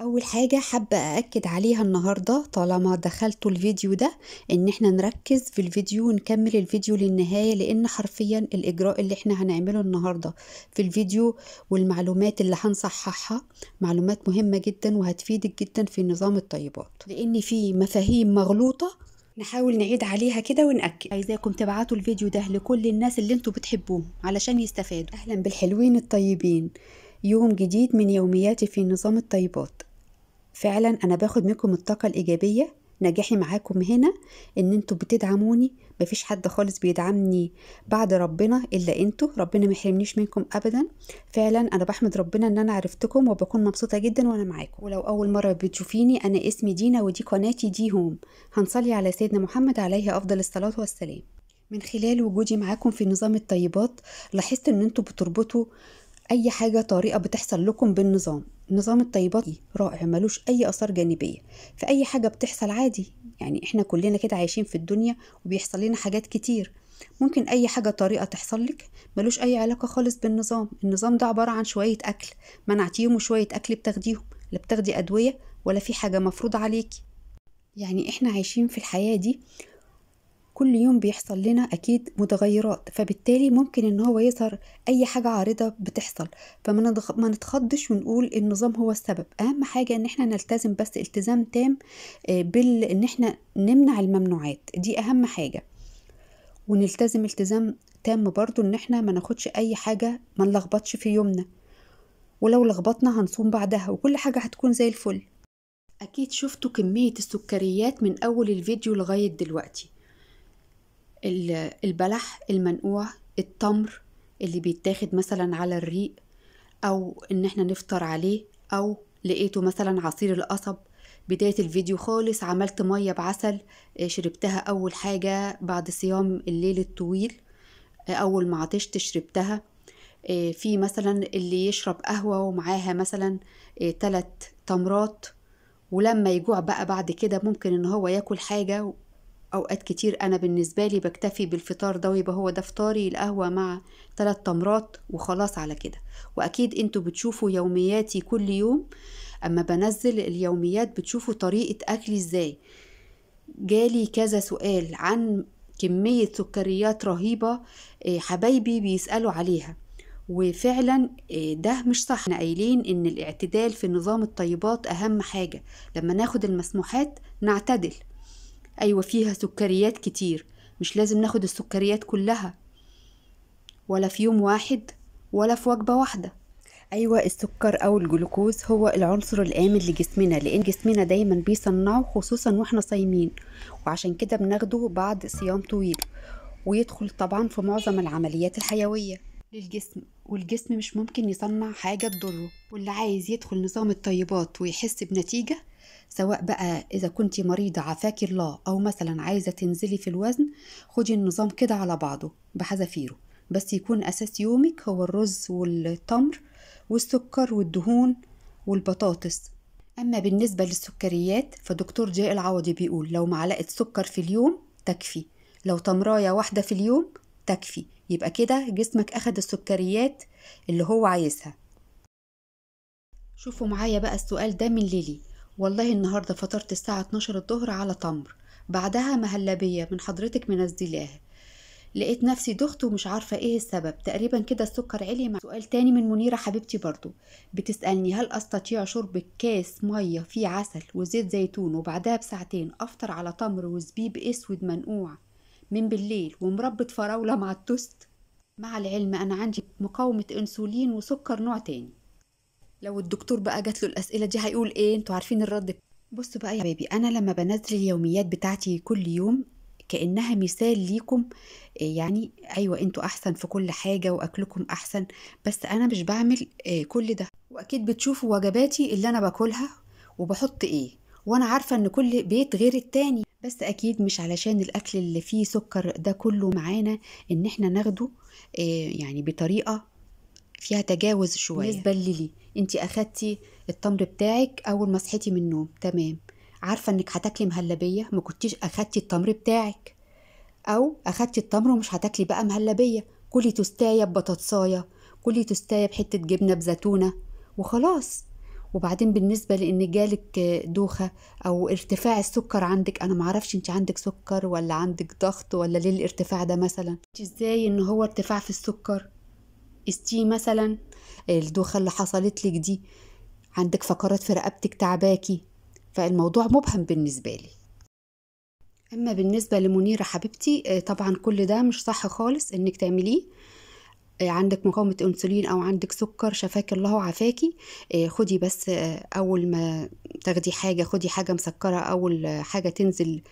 اول حاجة حابة أأكد عليها النهاردة طالما دخلتوا الفيديو ده ان احنا نركز في الفيديو ونكمل الفيديو للنهاية لان حرفيا الاجراء اللي احنا هنعمله النهاردة في الفيديو والمعلومات اللي هنصححها معلومات مهمة جدا وهتفيدك جدا في نظام الطيبات لان في مفاهيم مغلوطة نحاول نعيد عليها كده ونأكد عايزاكم تبعتوا الفيديو ده لكل الناس اللي انتوا بتحبوهم علشان يستفادوا اهلا بالحلوين الطيبين يوم جديد من يومياتي في نظام الطيبات فعلا أنا باخد منكم الطاقة الإيجابية نجاحي معاكم هنا ان انتوا بتدعموني مفيش حد خالص بيدعمني بعد ربنا الا انتوا ربنا ما يحرمنيش منكم ابدا فعلا انا بحمد ربنا ان انا عرفتكم وبكون مبسوطه جدا وانا معاكم ولو اول مره بتشوفيني انا اسمي دينا ودي قناتي دي هوم هنصلي على سيدنا محمد عليه افضل الصلاه والسلام من خلال وجودي معاكم في نظام الطيبات لاحظت ان انتوا بتربطوا اي حاجه طارئه بتحصل لكم بالنظام نظام الطيبات رائع ملوش اي اثار جانبيه في اي حاجه بتحصل عادي يعني احنا كلنا كده عايشين في الدنيا وبيحصل لنا حاجات كتير ممكن اي حاجه طريقه تحصل لك ملوش اي علاقه خالص بالنظام النظام ده عباره عن شويه اكل منعتيهم وشويه اكل بتاخديهم لا بتاخدي ادويه ولا في حاجه مفروضه عليكي يعني احنا عايشين في الحياه دي كل يوم بيحصل لنا اكيد متغيرات فبالتالي ممكن ان هو يظهر اي حاجه عارضه بتحصل فما نتخضش ونقول النظام هو السبب اهم حاجه ان احنا نلتزم بس التزام تام آه، بال ان احنا نمنع الممنوعات دي اهم حاجه ونلتزم التزام تام برضو ان احنا ما ناخدش اي حاجه ما نلخبطش في يومنا ولو لخبطنا هنصوم بعدها وكل حاجه هتكون زي الفل اكيد شفتوا كميه السكريات من اول الفيديو لغايه دلوقتي البلح المنقوع التمر اللي بيتاخد مثلا على الريق او ان احنا نفطر عليه او لقيته مثلا عصير القصب بداية الفيديو خالص عملت مية بعسل آه، شربتها أول حاجة بعد صيام الليل الطويل آه، أول ما عطشت شربتها آه، في مثلا اللي يشرب قهوة ومعاها مثلا تلت تمرات ولما يجوع بقى بعد كده ممكن ان هو ياكل حاجة أوقات كتير أنا بالنسبة لي بكتفي بالفطار ده ويبقى هو ده فطاري القهوة مع ثلاث تمرات وخلاص على كده وأكيد أنتوا بتشوفوا يومياتي كل يوم أما بنزل اليوميات بتشوفوا طريقة أكلي إزاي جالي كذا سؤال عن كمية سكريات رهيبة آه، حبايبي بيسألوا عليها وفعلا آه، ده مش صح احنا قايلين ان الاعتدال في نظام الطيبات اهم حاجة لما ناخد المسموحات نعتدل أيوة فيها سكريات كتير مش لازم ناخد السكريات كلها ولا في يوم واحد ولا في وجبة واحدة أيوة السكر أو الجلوكوز هو العنصر الآمن لجسمنا لأن جسمنا دايما بيصنعه خصوصا وإحنا صايمين وعشان كده بناخده بعد صيام طويل ويدخل طبعا في معظم العمليات الحيوية للجسم والجسم مش ممكن يصنع حاجة تضره واللي عايز يدخل نظام الطيبات ويحس بنتيجة سواء بقى إذا كنت مريضة عافاك الله أو مثلا عايزة تنزلي في الوزن خدي النظام كده على بعضه بحذافيره بس يكون أساس يومك هو الرز والتمر والسكر والدهون والبطاطس أما بالنسبة للسكريات فدكتور جاء العوضي بيقول لو معلقة سكر في اليوم تكفي لو تمراية واحدة في اليوم تكفي يبقى كده جسمك أخد السكريات اللي هو عايزها شوفوا معايا بقى السؤال ده من ليلي والله النهاردة فطرت الساعة 12 الظهر على تمر بعدها مهلبية من حضرتك منزلاها لقيت نفسي دخت ومش عارفة ايه السبب تقريبا كده السكر علي مع سؤال تاني من منيرة حبيبتي برضو بتسألني هل أستطيع شرب كاس مية فيه عسل وزيت زيتون وبعدها بساعتين أفطر على تمر وزبيب أسود منقوع من بالليل ومربة فراولة مع التوست مع العلم أنا عندي مقاومة أنسولين وسكر نوع تاني لو الدكتور بقى جات له الأسئلة دي هيقول إيه أنتوا عارفين الرد بص بقى يا بيبي أنا لما بنزل اليوميات بتاعتي كل يوم كأنها مثال ليكم آه، يعني أيوة أنتوا أحسن في كل حاجة وأكلكم أحسن بس أنا مش بعمل آه، كل ده وأكيد بتشوفوا وجباتي اللي أنا باكلها وبحط إيه وأنا عارفة إن كل بيت غير التاني بس اكيد مش علشان الاكل اللي فيه سكر ده كله معانا ان احنا ناخده آه، يعني بطريقه فيها تجاوز شويه بالنسبه للي انت اخدتي التمر بتاعك اول ما صحيتي من النوم تمام عارفه انك هتاكلي مهلبيه ما كنتيش اخدتي التمر بتاعك او اخدتي التمر ومش هتاكلي بقى مهلبيه كلي تستايه ببطاطسايه كلي تستايه بحته جبنه بزتونه وخلاص وبعدين بالنسبة لإن جالك دوخة أو ارتفاع السكر عندك أنا معرفش أنت عندك سكر ولا عندك ضغط ولا ليه الارتفاع ده مثلا إزاي إن هو ارتفاع في السكر استي مثلا الدوخة اللي حصلت لك دي عندك فقرات في رقبتك تعباكي فالموضوع مبهم بالنسبة لي أما بالنسبة لمنيرة حبيبتي آه، طبعا كل ده مش صح خالص إنك تعمليه آه، عندك مقاومة أنسولين أو عندك سكر شفاك الله عافاكي آه، خدي بس آه، أول ما تاخدي حاجة خدي حاجة مسكرة أول حاجة تنزل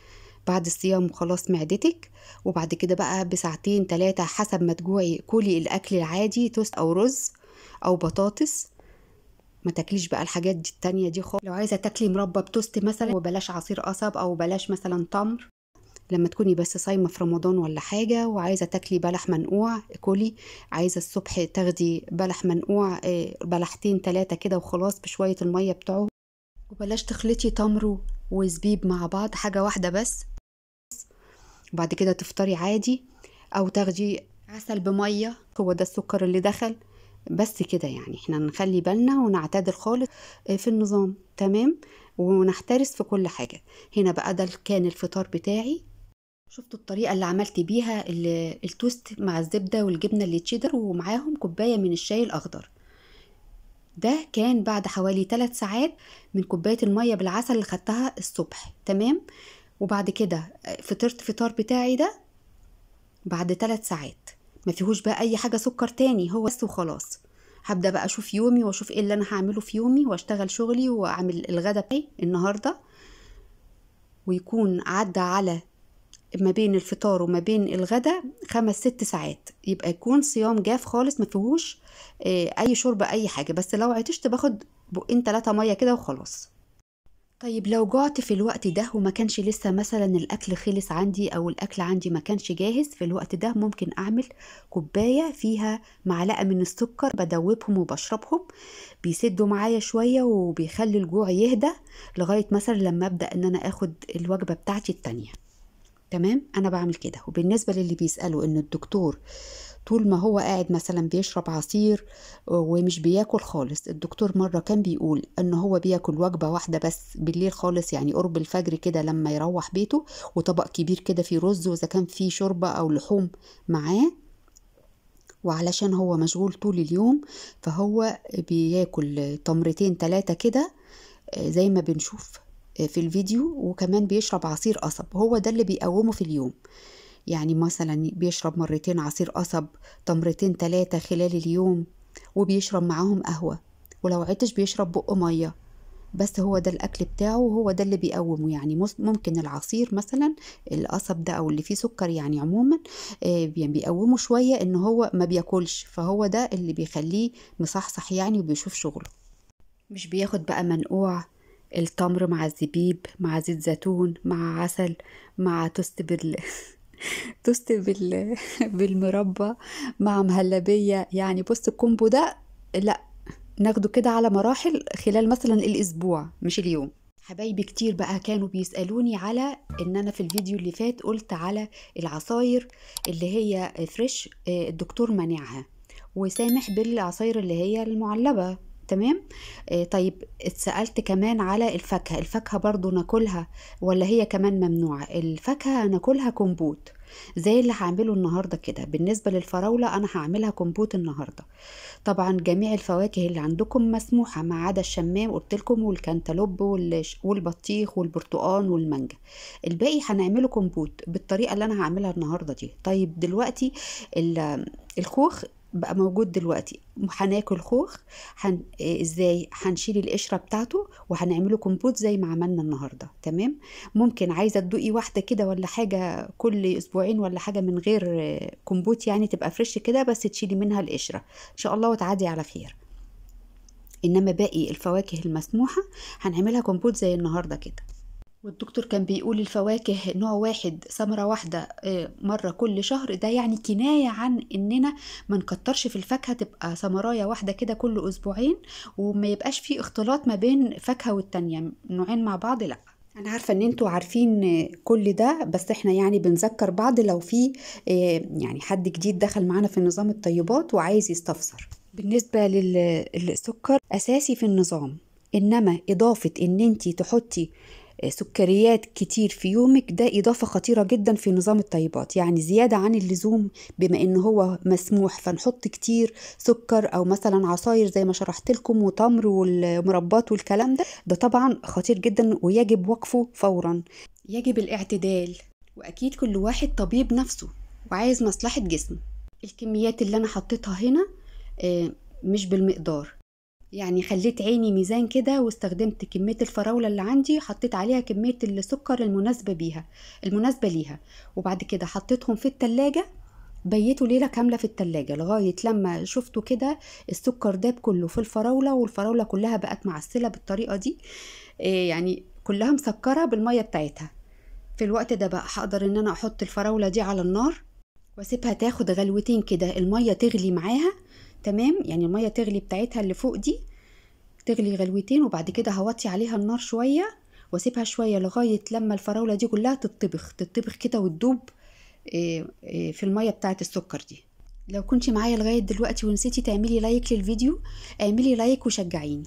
بعد الصيام وخلاص معدتك وبعد كده بقى بساعتين تلاتة حسب ما تجوعي كلي الأكل العادي توست أو رز أو بطاطس ما تاكليش بقى الحاجات دي التانية دي خالص لو عايزة تاكلي مربى بتوست مثلا وبلاش عصير قصب أو بلاش مثلا تمر لما تكوني بس صايمه في رمضان ولا حاجه وعايزه تاكلي بلح منقوع كلي عايزه الصبح تاخدي بلح منقوع آه، بلحتين ثلاثه كده وخلاص بشويه الميه بتاعه وبلاش تخلطي تمر وزبيب مع بعض حاجه واحده بس وبعد كده تفطري عادي او تاخدي عسل بميه هو ده السكر اللي دخل بس كده يعني احنا نخلي بالنا ونعتدل خالص آه، في النظام تمام ونحترس في كل حاجة هنا بقى ده كان الفطار بتاعي شفتوا الطريقة اللي عملت بيها التوست مع الزبدة والجبنة اللي تشيدر ومعاهم كوباية من الشاي الأخضر ده كان بعد حوالي 3 ساعات من كوباية المية بالعسل اللي خدتها الصبح تمام وبعد كده فطرت فطار بتاعي ده بعد 3 ساعات ما فيهوش بقى أي حاجة سكر تاني هو بس وخلاص هبدأ بقى أشوف يومي وأشوف إيه اللي أنا هعمله في يومي وأشتغل شغلي وأعمل الغدا بتاعي النهاردة ويكون عدى على ما بين الفطار وما بين الغداء خمس ست ساعات يبقى يكون صيام جاف خالص ما فيهوش آه، اي شرب اي حاجه بس لو عطشت باخد بقين ثلاثه ميه كده وخلاص طيب لو جعت في الوقت ده وما كانش لسه مثلا الاكل خلص عندي او الاكل عندي ما كانش جاهز في الوقت ده ممكن اعمل كوبايه فيها معلقه من السكر بدوبهم وبشربهم بيسدوا معايا شويه وبيخلي الجوع يهدى لغايه مثلا لما ابدا ان انا اخد الوجبه بتاعتي التانيه تمام انا بعمل كده وبالنسبه للي بيسالوا ان الدكتور طول ما هو قاعد مثلا بيشرب عصير ومش بياكل خالص الدكتور مره كان بيقول ان هو بياكل وجبه واحده بس بالليل خالص يعني قرب الفجر كده لما يروح بيته وطبق كبير كده فيه رز واذا كان فيه شوربه او لحوم معاه وعلشان هو مشغول طول اليوم فهو بياكل تمرتين تلاتة كده آه، زي ما بنشوف في الفيديو وكمان بيشرب عصير قصب هو ده اللي بيقومه في اليوم يعني مثلا بيشرب مرتين عصير قصب تمرتين تلاتة خلال اليوم وبيشرب معاهم قهوة ولو عدتش بيشرب بق مية بس هو ده الأكل بتاعه وهو ده اللي بيقومه يعني ممكن العصير مثلا القصب ده أو اللي فيه سكر يعني عموما آه، بيقومه شوية إن هو ما بياكلش فهو ده اللي بيخليه مصحصح يعني وبيشوف شغله مش بياخد بقى منقوع التمر مع الزبيب مع زيت زيتون مع عسل مع توست بال توست بال... بالمربى مع مهلبية يعني بص الكومبو ده لا ناخده كده على مراحل خلال مثلا الأسبوع مش اليوم حبايبي كتير بقى كانوا بيسألوني على ان انا في الفيديو اللي فات قلت على العصاير اللي هي فريش آه، الدكتور منعها وسامح بالعصاير اللي هي المعلبة تمام آه، طيب اتسألت كمان على الفاكهة الفاكهة برضو ناكلها ولا هي كمان ممنوعة الفاكهة ناكلها كمبوت زي اللي هعمله النهاردة كده بالنسبة للفراولة أنا هعملها كمبوت النهاردة طبعا جميع الفواكه اللي عندكم مسموحة ما عدا الشمام قلتلكم والكنتالوب والبطيخ والبرتقان والمانجا الباقي هنعمله كمبوت بالطريقة اللي أنا هعملها النهاردة دي طيب دلوقتي الخوخ بقى موجود دلوقتي هناكل خوخ هن... آه، ازاي هنشيل القشره بتاعته وهنعمله كومبوت زي ما عملنا النهارده تمام ممكن عايزه تدوقي واحده كده ولا حاجه كل اسبوعين ولا حاجه من غير كومبوت يعني تبقى فريش كده بس تشيلي منها القشره ان شاء الله وتعدي على خير انما باقي الفواكه المسموحه هنعملها كومبوت زي النهارده كده والدكتور كان بيقول الفواكه نوع واحد ثمرة واحدة آه، مرة كل شهر ده يعني كناية عن إننا ما نكترش في الفاكهة تبقى ثمراية واحدة كده كل أسبوعين وما يبقاش في اختلاط ما بين فاكهة والتانية نوعين مع بعض لأ انا عارفه ان انتوا عارفين كل ده بس احنا يعني بنذكر بعض لو في آه، يعني حد جديد دخل معانا في نظام الطيبات وعايز يستفسر بالنسبه للسكر اساسي في النظام انما اضافه ان انت تحطي آه، سكريات كتير في يومك ده إضافة خطيرة جدا في نظام الطيبات يعني زيادة عن اللزوم بما إن هو مسموح فنحط كتير سكر أو مثلا عصاير زي ما شرحت لكم وتمر والمربات والكلام ده ده طبعا خطير جدا ويجب وقفه فورا يجب الاعتدال وأكيد كل واحد طبيب نفسه وعايز مصلحة جسمه الكميات اللي أنا حطيتها هنا آه، مش بالمقدار يعني خليت عيني ميزان كده واستخدمت كمية الفراولة اللي عندي حطيت عليها كمية السكر المناسبة بيها المناسبة ليها وبعد كده حطيتهم في التلاجة بيته ليلة كاملة في التلاجة لغاية لما شفتوا كده السكر داب كله في الفراولة والفراولة كلها بقت معسلة بالطريقة دي آه، يعني كلها مسكرة بالمية بتاعتها في الوقت ده بقى هقدر ان انا احط الفراولة دي على النار واسيبها تاخد غلوتين كده المية تغلي معاها تمام يعني المية تغلي بتاعتها اللي فوق دي تغلي غلوتين وبعد كده هوطي عليها النار شوية واسيبها شوية لغاية لما الفراولة دي كلها تتطبخ تطبخ كده وتدوب آه، آه، في المية بتاعت السكر دي لو كنتي معايا لغاية دلوقتي ونسيتي تعملي لايك للفيديو اعملي لايك وشجعيني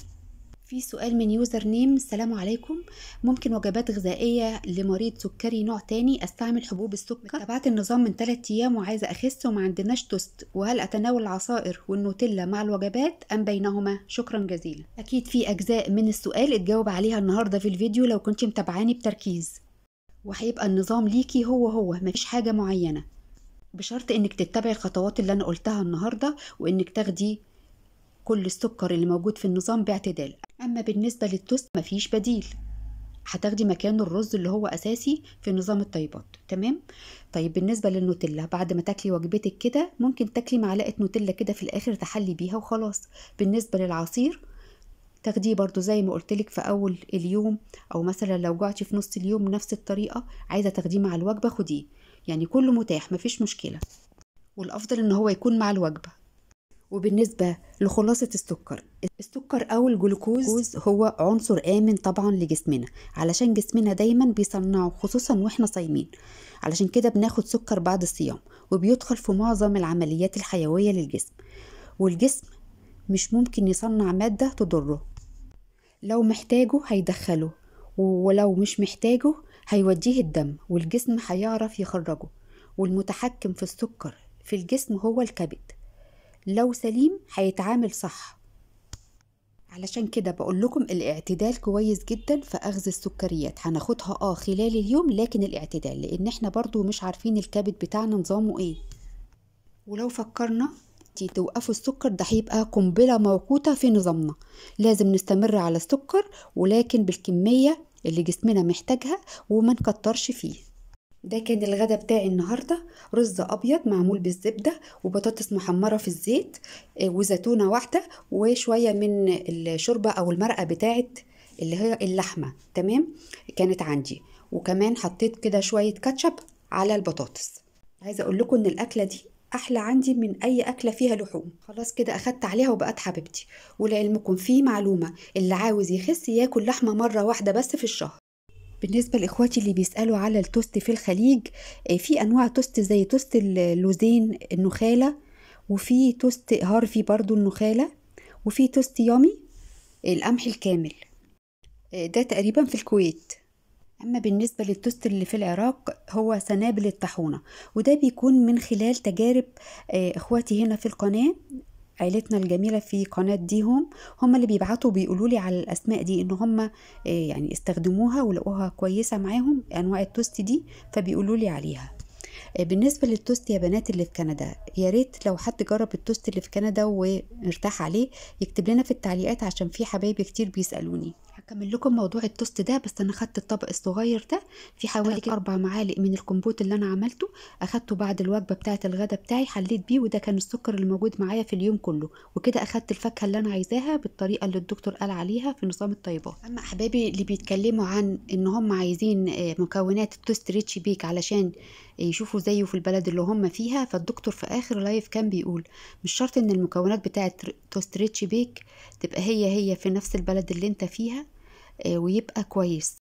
في سؤال من يوزر نيم السلام عليكم ممكن وجبات غذائية لمريض سكري نوع تاني استعمل حبوب السكر تابعت النظام من 3 ايام وعايزة اخس وما عندناش توست وهل اتناول العصائر والنوتيلا مع الوجبات ام بينهما شكرا جزيلا اكيد في اجزاء من السؤال اتجاوب عليها النهاردة في الفيديو لو كنت متابعاني بتركيز وهيبقى النظام ليكي هو هو مفيش حاجة معينة بشرط انك تتبعي الخطوات اللي انا قلتها النهاردة وانك تاخدي كل السكر اللي موجود في النظام باعتدال أما بالنسبة للتوست مفيش بديل هتاخدي مكان الرز اللي هو اساسي في نظام الطيبات تمام طيب بالنسبه للنوتيلا بعد ما تاكلي وجبتك كده ممكن تاكلي معلقه نوتيلا كده في الاخر تحلي بيها وخلاص بالنسبه للعصير تاخديه برضو زي ما قلتلك في اول اليوم او مثلا لو جعتي في نص اليوم نفس الطريقه عايزه تاخديه مع الوجبه خديه يعني كله متاح مفيش مشكله والافضل ان هو يكون مع الوجبه وبالنسبة لخلاصة السكر السكر أو الجلوكوز هو عنصر آمن طبعا لجسمنا علشان جسمنا دايما بيصنعه خصوصا واحنا صايمين علشان كده بناخد سكر بعد الصيام وبيدخل في معظم العمليات الحيوية للجسم والجسم مش ممكن يصنع مادة تضره لو محتاجه هيدخله ولو مش محتاجه هيوديه الدم والجسم هيعرف يخرجه والمتحكم في السكر في الجسم هو الكبد لو سليم هيتعامل صح علشان كده بقول لكم الاعتدال كويس جدا في اخذ السكريات هناخدها اه خلال اليوم لكن الاعتدال لان احنا برضو مش عارفين الكبد بتاعنا نظامه ايه ولو فكرنا توقفوا السكر ده هيبقى قنبله موقوته في نظامنا لازم نستمر على السكر ولكن بالكميه اللي جسمنا محتاجها وما نكترش فيه ده كان الغدا بتاعي النهارده رز ابيض معمول بالزبده وبطاطس محمره في الزيت آه، وزيتونه واحده وشويه من الشوربه او المرقه بتاعه اللي هي اللحمه تمام كانت عندي وكمان حطيت كده شويه كاتشب على البطاطس عايزه اقول لكم ان الاكله دي احلى عندي من اي اكله فيها لحوم خلاص كده اخدت عليها وبقت حبيبتي ولعلمكم في معلومه اللي عاوز يخس ياكل لحمه مره واحده بس في الشهر بالنسبة لإخواتي اللي بيسألوا على التوست في الخليج آه، في أنواع توست زي توست اللوزين النخالة وفي توست هارفي برضو النخالة وفي توست يامي القمح الكامل آه، ده تقريبا في الكويت أما بالنسبة للتوست اللي في العراق هو سنابل الطاحونة وده بيكون من خلال تجارب آه، إخواتي هنا في القناة عيلتنا الجميلة في قناة ديهم هم اللي بيبعتوا بيقولوا لي على الأسماء دي إن هم آه، يعني استخدموها ولقوها كويسة معاهم أنواع التوست دي فبيقولوا لي عليها آه، بالنسبة للتوست يا بنات اللي في كندا يا ريت لو حد جرب التوست اللي في كندا وارتاح عليه يكتب لنا في التعليقات عشان في حبايبي كتير بيسألوني هكمل لكم موضوع التوست ده بس انا خدت الطبق الصغير ده في حوالي اربع معالق من الكمبوت اللي انا عملته اخدته بعد الوجبه بتاعه الغدا بتاعي حليت بيه وده كان السكر اللي موجود معايا في اليوم كله وكده اخدت الفاكهه اللي انا عايزاها بالطريقه اللي الدكتور قال عليها في نظام الطيبات اما احبابي اللي بيتكلموا عن ان هم عايزين آه، مكونات التوست ريتش بيك علشان يشوفوا زيه في البلد اللي هم فيها فالدكتور في اخر لايف كان بيقول مش شرط ان المكونات بتاعه توست ريتش بيك تبقى هي هي في نفس البلد اللي انت فيها آه، ويبقى كويس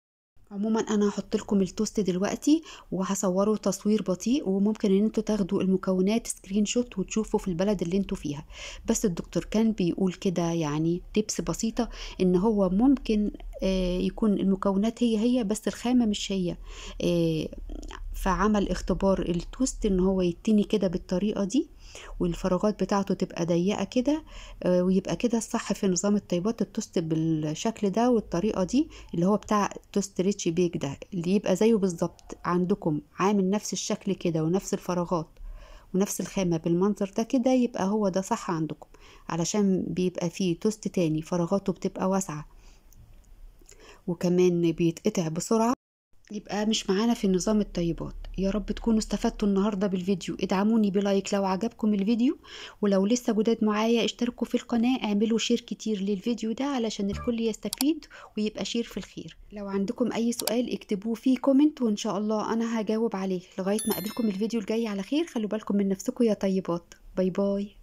عموما انا هحط لكم التوست دلوقتي وهصوره تصوير بطيء وممكن ان انتوا تاخدوا المكونات سكرين شوت وتشوفوا في البلد اللي انتوا فيها بس الدكتور كان بيقول كده يعني تبس بسيطه ان هو ممكن آه، يكون المكونات هي هي بس الخامه مش هي آه، فعمل اختبار التوست ان هو يتني كده بالطريقه دي والفراغات بتاعته تبقى ضيقه كده آه، ويبقى كده الصح في نظام الطيبات التوست بالشكل ده والطريقه دي اللي هو بتاع توست ريتش بيك ده اللي يبقى زيه بالظبط عندكم عامل نفس الشكل كده ونفس الفراغات ونفس الخامة بالمنظر ده كده يبقى هو ده صح عندكم علشان بيبقى فيه توست تاني فراغاته بتبقى واسعة وكمان بيتقطع بسرعة يبقى مش معانا في نظام الطيبات يا رب تكونوا استفدتوا النهاردة بالفيديو ادعموني بلايك لو عجبكم الفيديو ولو لسه جداد معايا اشتركوا في القناة اعملوا شير كتير للفيديو ده علشان الكل يستفيد ويبقى شير في الخير لو عندكم اي سؤال اكتبوه في كومنت وان شاء الله انا هجاوب عليه لغاية ما اقابلكم الفيديو الجاي على خير خلوا بالكم من نفسكم يا طيبات باي باي